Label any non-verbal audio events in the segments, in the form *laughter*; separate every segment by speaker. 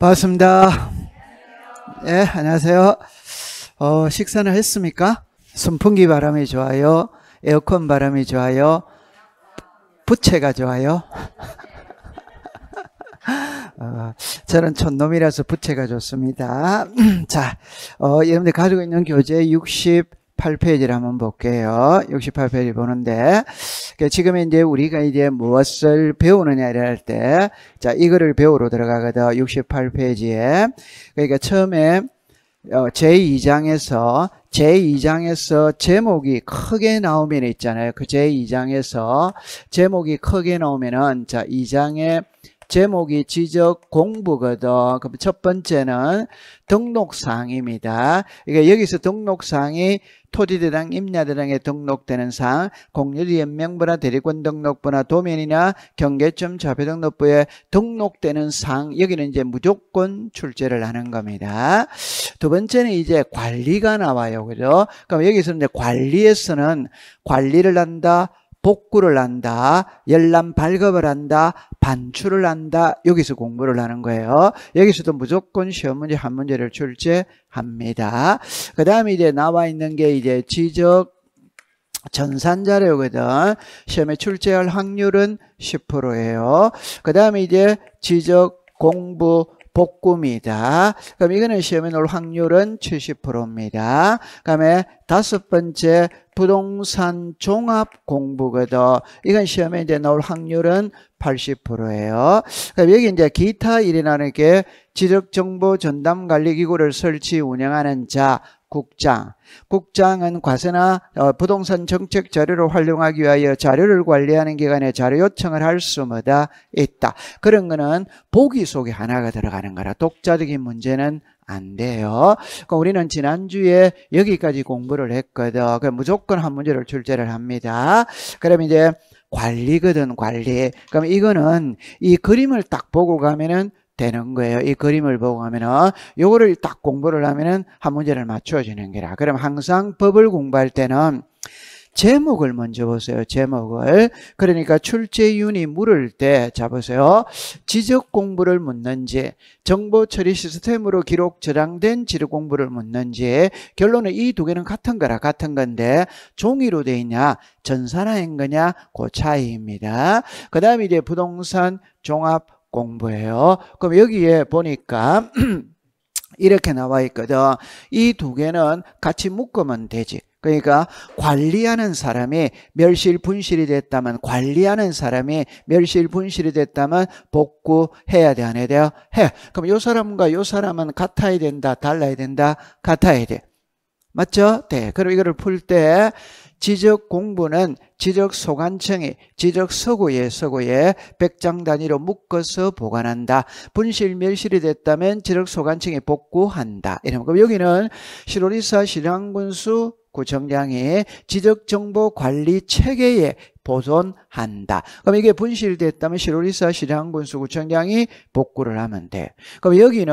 Speaker 1: 반갑습니다. 예, 네, 안녕하세요. 어, 식사는 했습니까? 선풍기 바람이 좋아요? 에어컨 바람이 좋아요? 부채가 좋아요? *laughs* 어, 저는 촌놈이라서 부채가 좋습니다. *clears throat* 자, 어, 여러분들 가지고 있는 교재 60, 68페이지를 한번 볼게요. 68페이지 보는데 그러니까 지금 이제 우리가 이제 무엇을 배우느냐 를할때 자, 이거를 배우러 들어가거든. 68페이지에 그러니까 처음에 어, 제2장에서 제2장에서 제목이 크게 나오면 있잖아요. 그 제2장에서 제목이 크게 나오면은 자, 2장에 제목이 지적 공부거든. 그럼 첫 번째는 등록사항입니다. 그러니까 여기서 등록사항이 토지대장 임야대장에 등록되는 사항, 공유지연명부나 대리권 등록부나 도면이나 경계점 좌표 등록부에 등록되는 사항, 여기는 이제 무조건 출제를 하는 겁니다. 두 번째는 이제 관리가 나와요. 그죠? 그럼 여기서 이제 관리에서는 관리를 한다, 복구를 한다, 열람 발급을 한다, 반출을 한다. 여기서 공부를 하는 거예요. 여기서도 무조건 시험 문제 한 문제를 출제합니다. 그 다음에 이제 나와 있는 게 이제 지적, 전산 자료거든. 시험에 출제할 확률은 10%예요. 그 다음에 이제 지적, 공부, 복금이다. 그럼 이거는 시험에 나올 확률은 70%입니다. 그다음에 다섯 번째 부동산 종합 공부거든. 이건 시험에 이제 나올 확률은 80%예요. 그럼 여기 이제 기타 일이라는 게 지적정보 전담관리기구를 설치 운영하는 자 국장. 국장은 과세나 어, 부동산 정책 자료를 활용하기 위하여 자료를 관리하는 기관에 자료 요청을 할 수마다 있다. 그런 거는 보기 속에 하나가 들어가는 거라 독자적인 문제는 안 돼요. 그럼 그러니까 우리는 지난주에 여기까지 공부를 했거든. 그 무조건 한 문제를 출제를 합니다. 그럼 이제 관리거든, 관리. 그럼 이거는 이 그림을 딱 보고 가면은 되는 거예요. 이 그림을 보고 하면은 요거를 딱 공부를 하면은 한 문제를 맞춰지는 게라. 그럼 항상 법을 공부할 때는 제목을 먼저 보세요. 제목을. 그러니까 출제위원이 물을 때, 자, 보세요. 지적 공부를 묻는지, 정보 처리 시스템으로 기록 저장된 지적 공부를 묻는지, 결론은 이 두 개는 같은 거라, 같은 건데, 종이로 돼 있냐, 전산화인 거냐, 그 차이입니다. 그 다음에 이제 부동산, 종합, 공부해요. 그럼 여기에 보니까 *clears throat* 이렇게 나와 있거든. 이 두 개는 같이 묶으면 되지. 그러니까 관리하는 사람이 멸실 분실이 됐다면 관리하는 사람이 멸실 분실이 됐다면 복구해야 돼안 해야 돼요? 해. 그럼 요 사람과 요 사람은 같아야 된다 달라야 된다 같아야 돼. 맞죠? 네. 그럼 이거를 풀때 지적 공부는 지적 소관청이 지적 서구에 서구에 백장 단위로 묶어서 보관한다. 분실 멸실이 됐다면 지적 소관청이 복구한다. 이런 거. 여기는 시로리사 신양군수 구청장이 지적정보관리체계에 보존한다. 그럼 이게 분실됐다면 시로리사 시장군수구청장이 복구를 하면 돼. 그럼 여기는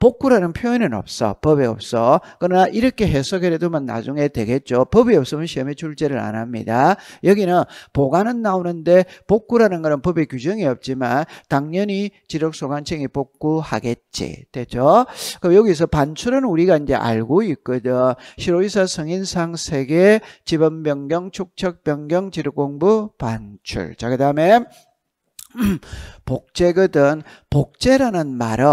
Speaker 1: 복구라는 표현은 없어. 법에 없어. 그러나 이렇게 해석을 해도 나중에 되겠죠. 법이 없으면 시험에 출 출제를 안 합니다. 여기는 보관은 나오는데 복구라는 거는 법의 규정이 없지만 당연히 지력소관청이 복구하겠지. 됐죠? 그럼 여기서 반출은 우리가 이제 알고 있거든. 실효의사 성인상 3개, 지번 변경, 축척 변경, 지력 공부, 반출. 자, 그 다음에 *clears throat* 복제거든. 복제라는 말은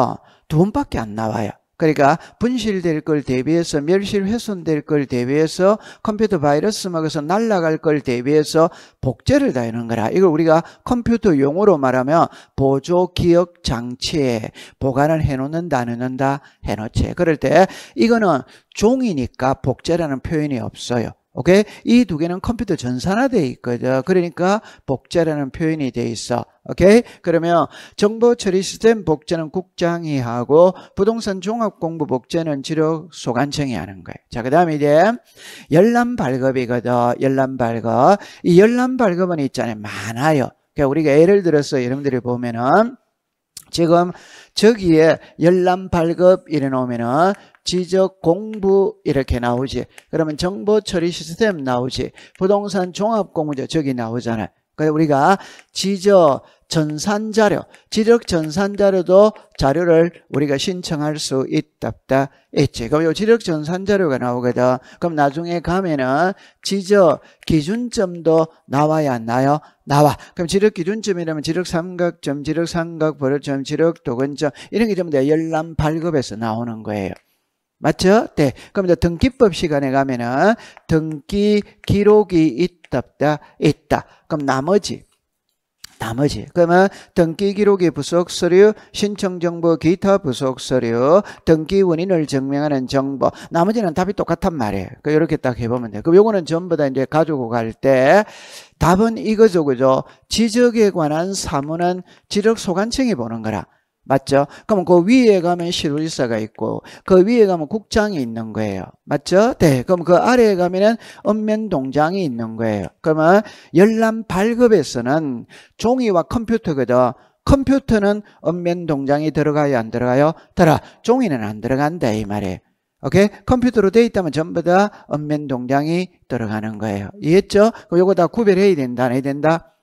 Speaker 1: 두 번밖에 안 나와요. 그러니까 분실될 걸 대비해서 멸실 훼손될 걸 대비해서 컴퓨터 바이러스 막에서 날아갈 걸 대비해서 복제를 다니는 거라. 이걸 우리가 컴퓨터 용어로 말하면 보조 기억 장치에 보관을 해놓는다, 안 넣는다, 해놓지. 그럴 때 이거는 종이니까 복제라는 표현이 없어요. 오케이? 이 두 개는 컴퓨터 전산화돼 있거든. 그러니까 복제라는 표현이 돼 있어. 오케이? 그러면 정보 처리 시스템 복제는 국장이 하고 부동산 종합 공부 복제는 지력 소관청이 하는 거예요. 자, 그다음에 이제 열람 발급이거든. 열람 발급. 이 열람 발급은 있잖아요. 많아요. 그러니까 우리가 예를 들어서 여러분들이 보면은 지금 저기에 열람 발급 이래 놓으면은 지적 공부 이렇게 나오지. 그러면 정보 처리 시스템 나오지. 부동산 종합 공모제 저기 나오잖아요. 그래서 우리가 지적 전산 자료, 지적 전산 자료도 자료를 우리가 신청할 수 있답다 있지. 그럼 요 지적 전산 자료가 나오거든. 그럼 나중에 가면은 지적 기준점도 나와야 하 나요? 나와. 그럼 지력 기준점이라면 지력 삼각점, 지력 삼각 벌어점, 지력 도근점 이런 게 전부 다 열람 발급에서 나오는 거예요. 맞죠? 네. 그럼 이제 등기법 시간에 가면은 등기 기록이 있다 없다 있다. 그럼 나머지 나머지 그러면 등기 기록의 부속 서류, 신청 정보, 기타 부속 서류, 등기 원인을 증명하는 정보. 나머지는 답이 똑같단 말이에요. 그 이렇게 딱 해보면 돼. 그럼 요거는 전부 다 이제 가지고 갈 때 답은 이거죠, 그죠? 지적에 관한 사무는 지적 소관청이 보는 거라. 맞죠? 그럼 그 위에 가면 실의사가 있고 그 위에 가면 국장이 있는 거예요. 맞죠? 네. 그럼 그 아래에 가면은 읍면동장이 있는 거예요. 그러면 열람 발급에서는 종이와 컴퓨터거든. 컴퓨터는 읍면동장이 들어가요, 안 들어가요? 들어. 종이는 안 들어간다 이 말이에요. 오케이? 컴퓨터로 돼 있다면 전부 다 읍면동장이 들어가는 거예요. 이해했죠? 요거 다 구별해야 된다, 안 해야 된다?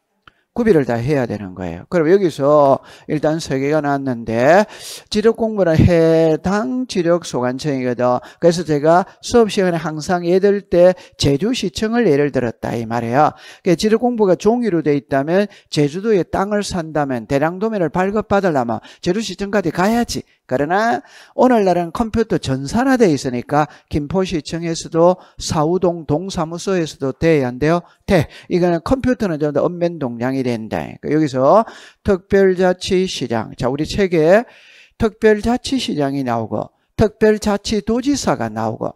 Speaker 1: 구비를 다 해야 되는 거예요. 그럼 여기서 일단 세 개가 나왔는데 지력 공부는 해당 지력 소관청이거든. 그래서 제가 수업 시간에 항상 예들 때 제주시청을 예를 들었다 이 말이에요. 그러니까 지력 공부가 종이로 돼 있다면 제주도에 땅을 산다면 대량도면을 발급받으려면 제주시청까지 가야지 그러나 오늘날은 컴퓨터 전산화되어 있으니까 김포시청에서도 사우동 동사무소에서도 돼야 한대요. 돼. 이거는 컴퓨터는 전부 다 읍면 동량이 된다. 그러니까 여기서 특별자치시장. 자, 우리 책에 특별자치시장이 나오고 특별자치도지사가 나오고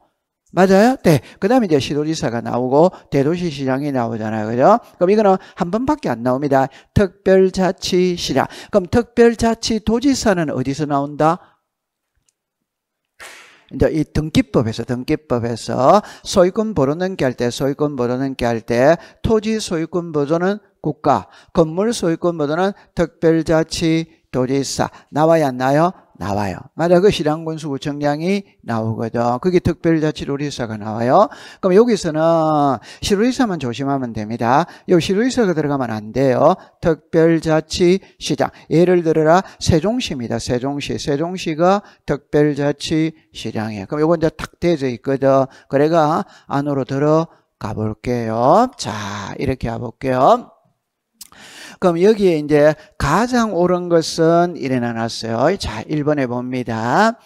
Speaker 1: 맞아요? 네. 그 다음에 이제 시도지사가 나오고 대도시 시장이 나오잖아요. 그죠? 그럼 이거는 한 번밖에 안 나옵니다. 특별자치 시장. 그럼 특별자치 도지사는 어디서 나온다? 이제 이 등기법에서 등기법에서 소유권 보존넘기 할때 소유권 보존넘기 할때 토지 소유권 보존은 국가, 건물 소유권 보존은 특별자치 도지사 나와야 안 나요? 나와요. 맞아. 그 시랑군수 구청장이 나오거든. 그게 특별자치도지사가 나와요. 그럼 여기서는 시도지사만 조심하면 됩니다. 요 시도지사가 들어가면 안 돼요. 특별자치시장. 예를 들어라 세종시입니다. 세종시. 세종시가 특별자치시장이에요. 그럼 요건 이제 탁 대져 있거든. 그래가 안으로 들어가 볼게요. 자, 이렇게 가볼게요. 그럼 여기에 이제 가장 옳은 것은 이래 나놨어요. 자, 1번에 봅니다.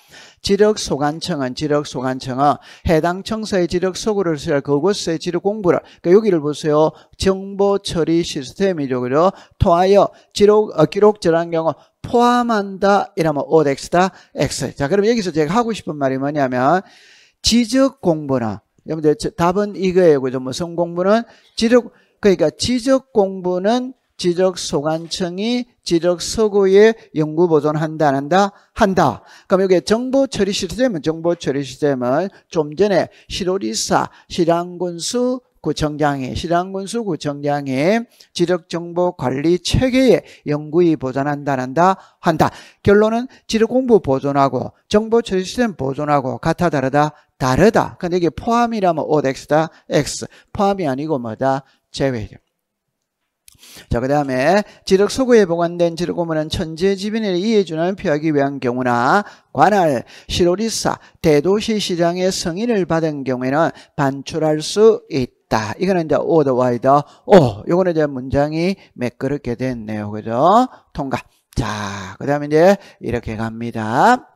Speaker 1: 지력소관청은 지력소관청은 해당 청사의 지력소구를 수할 그곳의 지력공부를 그러니까 여기를 보세요 정보처리 시스템이죠 그죠 통하여 지록, 어, 기록절한 경우 포함한다 이러면 o 엑다 X 자 그럼 여기서 제가 하고 싶은 말이 뭐냐면 지적공부는 여러분들 답은 이거예요 그죠 뭐 성공부는 지력 그러니까 지적공부는 지적소관청이 지적서구에 연구보존한다 한다 한다. 그럼 여기 정보처리 시스템은 정보처리 시스템은 좀 전에 시로리사 시랑군수 구청장이 시랑군수 구청장이 지적정보관리체계에 연구이 보존한다는다 한다. 결론은 지적공부 보존하고 정보처리 시스템 보존하고 같아 다르다 다르다. 근데 그러니까 이게 포함이라면 o x 다 x 포함이 아니고 뭐다 제외죠. 자, 그 다음에 지력소구에 보관된 지력 오문은 천지의 지변을 이해주는표하기 위한 경우나 관할, 시로리사, 대도시 시장의 승인을 받은 경우에는 반출할 수 있다. 이거는 이제 오더 와이더 오. 요거는 이제 문장이 매끄럽게 됐네요. 그죠? 통과. 자, 그 다음에 이제 이렇게 갑니다.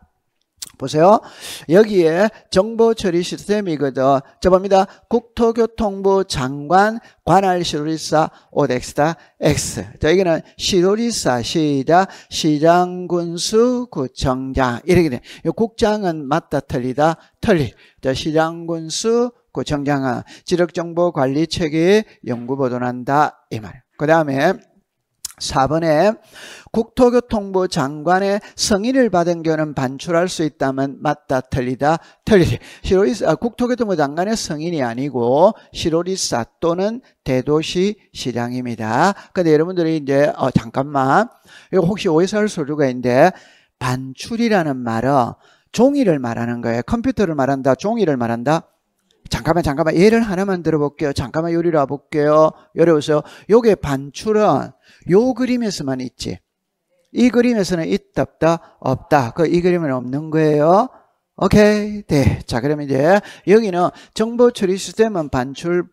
Speaker 1: 보세요. 여기에 정보 처리 시스템이거든. 접봅니다 국토교통부 장관 관할 시도리사 오덱스다 X. 자, 여기는 시도리사 시다 시장 군수 구청장 이렇게 돼. 요 국장은 맞다 틀리다 틀리. 자, 시장 군수 구청장은 지력정보관리체계 연구보도난다 이 말. 그 다음에 4번에 국토교통부 장관의 성의를 받은 경우는 반출할 수 있다면 맞다 틀리다 틀리다 시로리사 아, 국토교통부 장관의 성인이 아니고 시로리사 또는 대도시 시장입니다 근데 여러분들이 이제 어, 잠깐만 이거 혹시 오해할 소리가 있는데 반출이라는 말은 종이를 말하는 거예요 컴퓨터를 말한다 종이를 말한다 잠깐만 잠깐만 예를 하나만 들어볼게요. 잠깐만 요리를 와볼게요. 요려보세요. 요게 반출은 요 그림에서만 있지. 이 그림에서는 있다 없다 없다. 그 그이 그림은 없는 거예요. 오케이. 네. 자 그러면 이제 여기는 정보 처리 시스템은 반출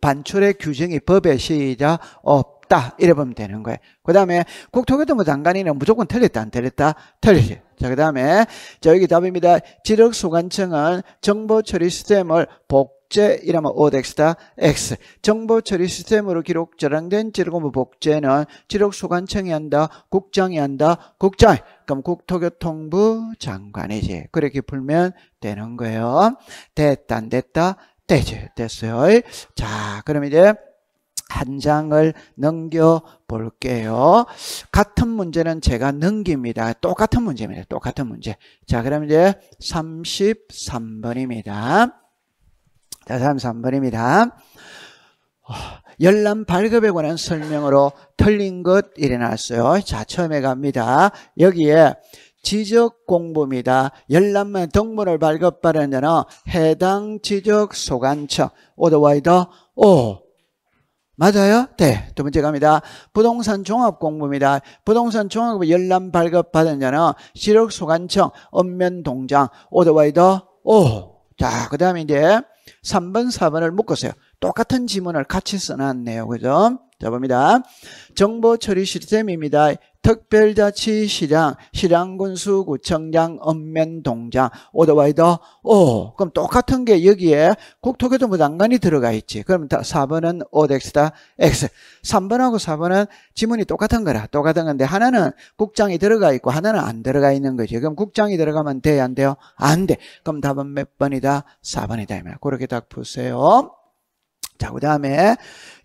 Speaker 1: 반출의 규정이 법에 시작 없 맞다 이래 보면 되는 거예요. 그 다음에 국토교통부 장관이는 무조건 틀렸다 안 틀렸다? 틀리지. 자그 다음에 자 여기 답입니다. 지력소관청은 정보처리 시스템을 복제 이라면 ODX다 X 정보처리 시스템으로 기록 저장된 지력업무 복제는 지력소관청이 한다 국장이 한다 국장 그럼 국토교통부 장관이지 그렇게 풀면 되는 거예요 됐다 안 됐다 되지 됐어요 자 그럼 이제 한 장을 넘겨 볼게요. 같은 문제는 제가 넘깁니다. 똑같은 문제입니다. 똑같은 문제. 자, 그럼 이제 33번입니다. 자, 33번입니다. 열람 발급에 관한 설명으로 틀린 것 일어났어요. 자, 처음에 갑니다. 여기에 지적 공부입니다. 열람만 동물을 발급받은 자는 해당 지적 소관청 오더와이더 오 맞아요? 네. 두 번째 갑니다. 부동산 종합 공부입니다. 부동산 종합 열람 발급받은 자는 시력소관청, 읍면동장, 오더와이더, 오. 자, 그 다음에 이제 3번, 4번을 묶었어요 똑같은 지문을 같이 써놨네요. 그죠? 자 봅니다. 정보 처리 시스템입니다. 특별자치 시장, 시장군수 구청장, 읍면동장, 오더와이더 오 그럼 똑같은 게 여기에 국토교통부 장관이 들어가 있지. 그럼 4번은 오덱스다 X. 3번하고 4번은 지문이 똑같은 거라. 똑같은 건데 하나는 국장이 들어가 있고 하나는 안 들어가 있는 거지. 그럼 국장이 들어가면 돼? 안 돼요? 안 돼. 그럼 답은 몇 번이다? 4번이다. 그렇게 딱 푸세요. 자, 그 다음에,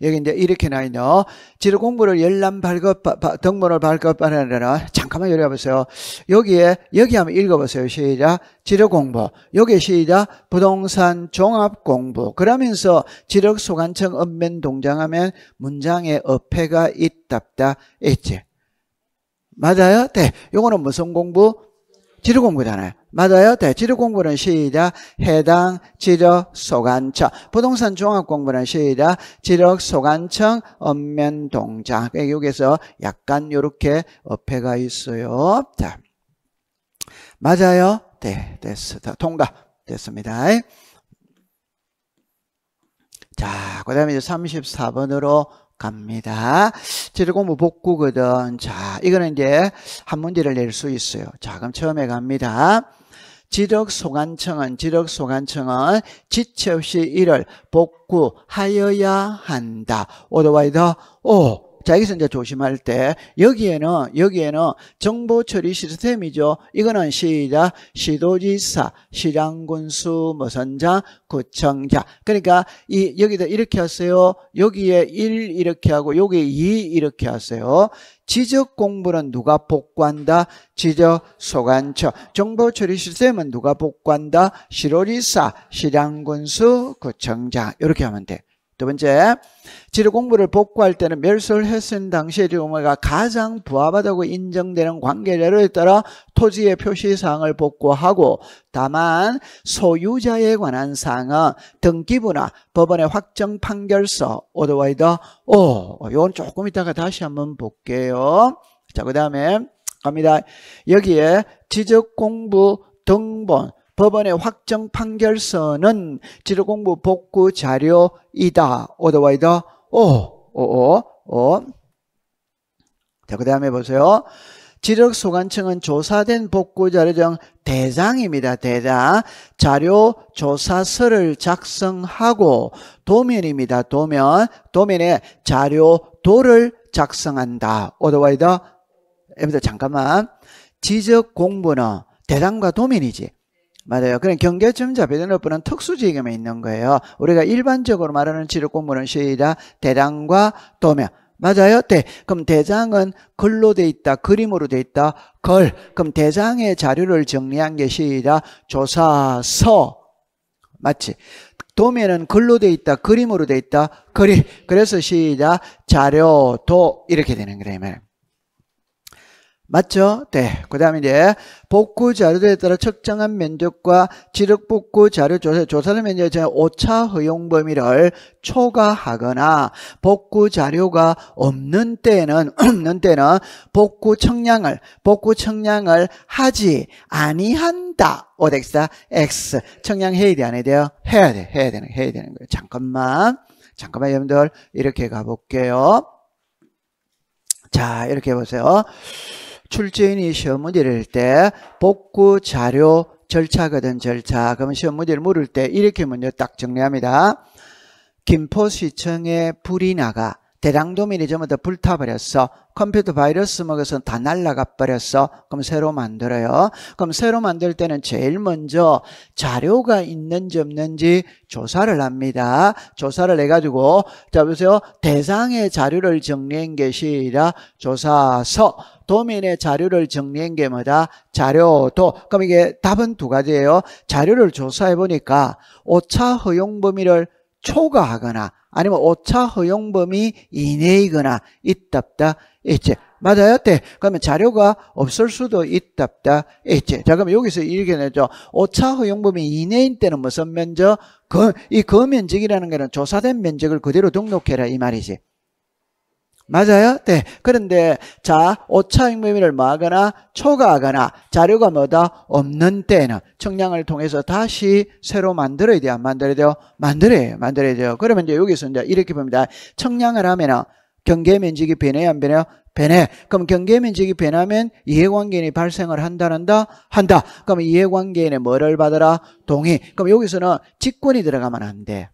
Speaker 1: 여기 이제 이렇게 나있요 지도 공부를 열람 발급, 등본을 발급하라는, 잠깐만 열어보세요. 여기에, 여기 한번 읽어보세요. 시작. 지도 공부. 여기 시작. 부동산 종합 공부. 그러면서 지력 소관청 읍면 동장하면 문장에 어폐가 있답다. 있지. 맞아요? 네. 요거는 무슨 공부? 지리 공부잖아요. 맞아요? 네, 지리 공부는 시작 해당 지적 소관청 부동산 종합 공부는 시작 지적 소관청 엄면 동작 예, 여기서 약간 이렇게 어폐가 있어요. 자, 맞아요? 네, 됐습니다. 통과 됐습니다. 자, 그 다음에 이제 34번으로 갑니다. 지르고무 복구거든. 자, 이거는 이제 한 문제를 낼 수 있어요. 자, 그럼 처음에 갑니다. 지력소관청은 지력소관청은 지체 없이 이를 복구하여야 한다. 오더와이더 오 자, 여기서 이제 조심할 때, 여기에는, 여기에는 정보 처리 시스템이죠. 이거는 시작, 시도지사, 시장군수, 뭐 선장, 구청장. 그러니까, 이, 여기다 이렇게 하세요. 여기에 1 이렇게 하고, 여기에 2 이렇게 하세요. 지적 공부는 누가 복구한다? 지적 소관처. 정보 처리 시스템은 누가 복구한다? 시로지사, 시장군수, 구청장. 이렇게 하면 돼. 두 번째, 지료 공부를 복구할 때는 멸설했은 당시의 지료공부가 가장 부합하다고 인정되는 관계자료에 따라 토지의 표시사항을 복구하고 다만 소유자에 관한 사항은 등기부나 법원의 확정 판결서 오더와이더 오 이건 조금 이따가 다시 한번 볼게요. 자그 다음에 갑니다. 여기에 지적 공부 등본 법원의 확정 판결서는 지로공부 복구 자료이다. 오더와이더 오오오 어, 어, 어, 자, 그 다음에 보세요. 지력소관청은 조사된 복구자료 중 대장입니다. 대장. 자료 조사서를 작성하고 도면입니다. 도면. 도면에 자료 도를 작성한다. 오더와이더. 잠깐만. 지적 공부는 대장과 도면이지. 맞아요. 그럼 경계점 자폐된 어부는 특수지역에 있는 거예요. 우리가 일반적으로 말하는 치료 공무는 시라 대장과 도면. 맞아요? 대. 그럼 대장은 글로 돼 있다. 그림으로 돼 있다. 걸. 그럼 대장의 자료를 정리한 게 시라 조사서. 맞지? 도면은 글로 돼 있다. 그림으로 돼 있다. 그리. 그래서 시라 자료 도 이렇게 되는 거래요. 맞죠? 네. 그 다음에 이제 복구 자료에 들 따라 측정한 면적과 지력 복구 자료 조사, 조사를 면적의 오차 허용 범위를 초과하거나 복구 자료가 없는 때는, *clears throat* 없는 때는 복구 청량을, 복구 청량을 하지 아니한다. 오덱사 X. 청량해야 돼, 안 해야 돼요? 해야 돼, 해야 되는, 해야 되는 거예요. 잠깐만. 잠깐만, 여러분들. 이렇게 가볼게요. 자, 이렇게 해보세요. 출제인이 시험 문제를 낼때 복구 자료 절차거든 절차 그러면 시험 문제를 물을 때 이렇게 먼저 딱 정리합니다 김포시청에 불이 나가 대량도밀리 전부 다 불타버렸어. 컴퓨터 바이러스 먹어서 다 날라가 버렸어. 그럼 새로 만들어요. 그럼 새로 만들 때는 제일 먼저 자료가 있는지 없는지 조사를 합니다. 조사를 해가지고 자 보세요. 대상의 자료를 정리한 게 시라 조사서 도민의 자료를 정리한 게 뭐다? 자료도. 그럼 이게 답은 두 가지예요. 자료를 조사해 보니까 오차 허용 범위를 초과하거나 아니면 오차 허용 범위 이내이거나 있답다 있지. 맞아요? 때 네. 그러면 자료가 없을 수도 있답다 있지. 자, 그럼 여기서 이렇게 내죠. 오차 허용 범위 이내인 때는 무슨 면적? 그, 이 거면적이라는 거는 조사된 면적을 그대로 등록해라 이 말이지. 맞아요? 네. 그런데 자 오차익매매를 막거나 초과하거나 자료가 뭐다 없는 때에는 청량을 통해서 다시 새로 만들어야 돼요. 만들어야 돼요. 만들어야 만들어야 돼요. 그러면 이제 여기서 이제 이렇게 봅니다. 청량을 하면 경계 면적이 변해야 안 변해요? 변해. 그럼 경계 면적이 변하면 이해관계인이 발생을 한다는다? 한다. 그럼 이해관계인의 뭐를 받아라? 동의. 그럼 여기서는 직권이 들어가면 안 돼.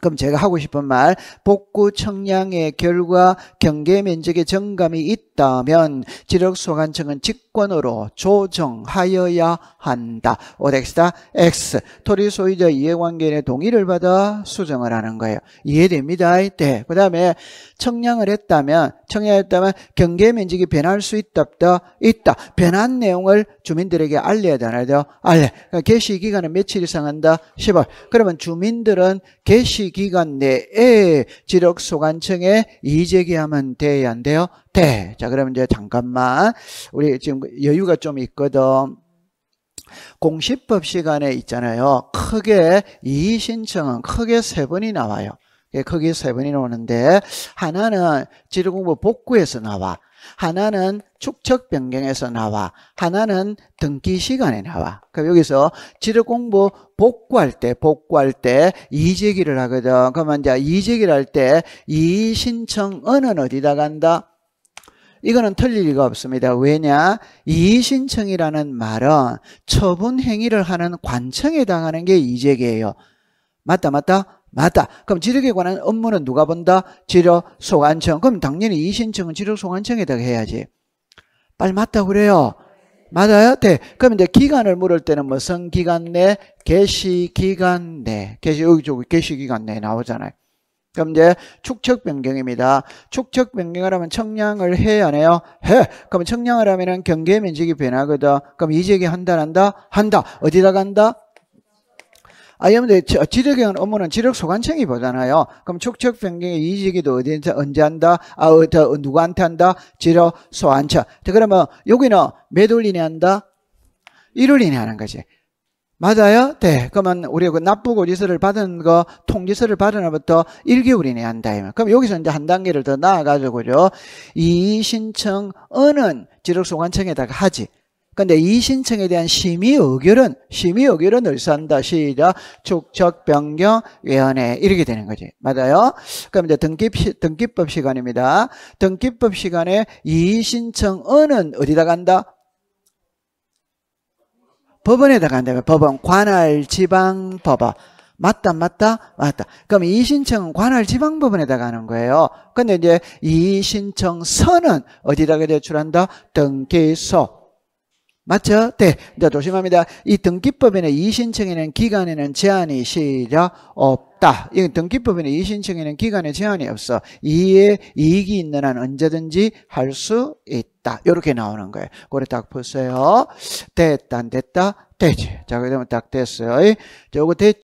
Speaker 1: 그럼 제가 하고 싶은 말 복구 청량의 결과 경계 면적의 정감이 있다면 지력소관청은 직권으로 조정하여야 한다. 오덱스다 X. 토리 소유자 이해관계인의 동의를 받아 수정을 하는 거예요. 이해됩니다. 이때. 그 다음에 청량을 했다면 청량했다면 경계 면적이 변할 수있다없다 있다. 변한 내용을 주민들에게 알려야 되나요? 알려. 그러니까 개시 기간은 며칠 이상 한다. 10월. 그러면 주민들은 개시 기간 내에 지력 소관청에 이의제기하면 돼야 안 돼요? 돼. 자, 그러면 이제 잠깐만 우리 지금 여유가 좀 있거든. 공시법 시간에 있잖아요. 크게 이의신청은 크게 세 번이 나와요. 예, 크게 세 번이 나오는데 하나는 지리공부 복구에서 나와. 하나는 축척 변경에서 나와. 하나는 등기 시간에 나와. 그럼 여기서 지력 공부 복구할 때, 복구할 때 이의제기를 하거든. 그러면 이제 이의제기를 할 때이의신청은 어디다 간다? 이거는 틀릴 리가 없습니다. 왜냐? 이의신청이라는 말은 처분 행위를 하는 관청에 당하는 게 이재계예요. 맞다 맞다? 맞다. 그럼 지력에 관한 업무는 누가 본다? 지력 소관청. 그럼 당연히 이의신청은 지력 소관청에다가 해야지. 빨리 맞다 그래요. 맞아요? 네. 그럼 이제 기간을 물을 때는 무슨 뭐 기간 내? 개시 기간 내. 개시 여기 저기 개시 기간 내 나오잖아요. 그럼 이제 축척 변경입니다. 축척 변경을 하면 청량을 해야 하네요. 해. 그럼 청량을 하면은 경계 면적이 변하거든. 그럼 이적이 한다, 한다, 한다. 어디다 간다? 아, 여러분들, 지력형 업무는 지력 소관청이 보잖아요. 그럼 축척 변경의 이직이도 어디, 서 언제 한다? 아, 어, 어 누구한테 한다? 지력 소관청. 그러면 여기는 몇월 이내 한다? 1월 이내 하는 거지. 맞아요? 네. 그러면 우리가 그납고 지서를 받은 거, 통지서를 받은 날부터 1개월 이내 한다. 그럼 여기서 이제 한 단계를 더 나아가지고, 그죠? 이 신청은 지적소관청에다가 하지. 근데 이 신청에 대한 심의 의결은 심의 의결은 을산다 시작 축적 변경 위원회 이렇게 되는 거지 맞아요? 그럼 이제 등기 등기법 시간입니다. 등기법 시간에 이 신청은 어디다 간다? 법원에다 간다고 법원 관할 지방 법원 맞다 맞다 맞다. 그럼 이 신청은 관할 지방 법원에다 가는 거예요. 근데 이제 이 신청서는 어디다가 제출한다? 등기소 맞죠? 네. 네. 자, 조심합니다. 이 등기법인의 이신청에는 기간에는 제한이 실려 없다. 이 등기법인의 이신청에는 기간에 제한이 없어. 이에 이익이 있는 한 언제든지 할 수 있다. 이렇게 나오는 거예요. 그걸 딱 보세요. 됐다, 안 됐다? 되지. 자, 그러면 딱 됐어요. 자, 거됐